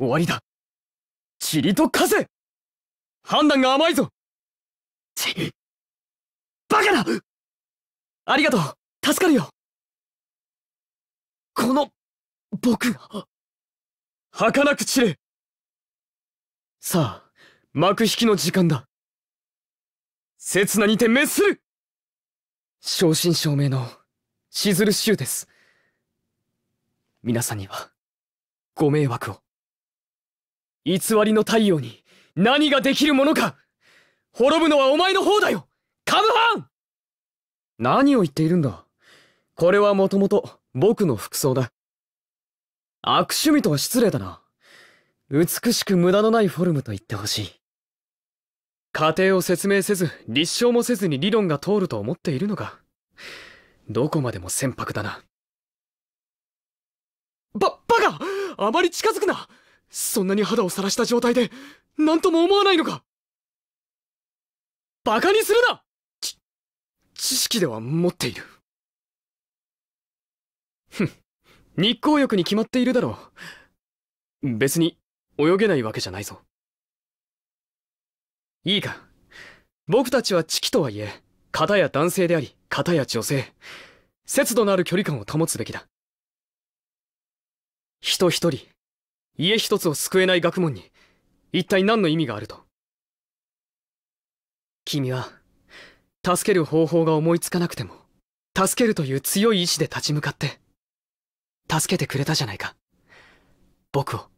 終わりだ塵と風判断が甘いぞちバカだありがとう助かるよこの僕が儚く散れさあ幕引きの時間だ刹那にて滅する正真正銘のしずる衆です皆さんにはご迷惑を偽りの太陽に何ができるものか滅ぶのはお前の方だよカムハン何を言っているんだこれはもともと僕の服装だ。悪趣味とは失礼だな。美しく無駄のないフォルムと言ってほしい。過程を説明せず、立証もせずに理論が通ると思っているのか。どこまでも船舶だな。ば、バカあまり近づくなそんなに肌を晒した状態で何とも思わないのかバカにするなち知識では持っているふん日光浴に決まっているだろう別に泳げないわけじゃないぞいいか僕たちは知器とはいえ片や男性であり片や女性節度のある距離感を保つべきだ人一人家一つを救えない学問に一体何の意味があると君は助ける方法が思いつかなくても助けるという強い意志で立ち向かって助けてくれたじゃないか僕を。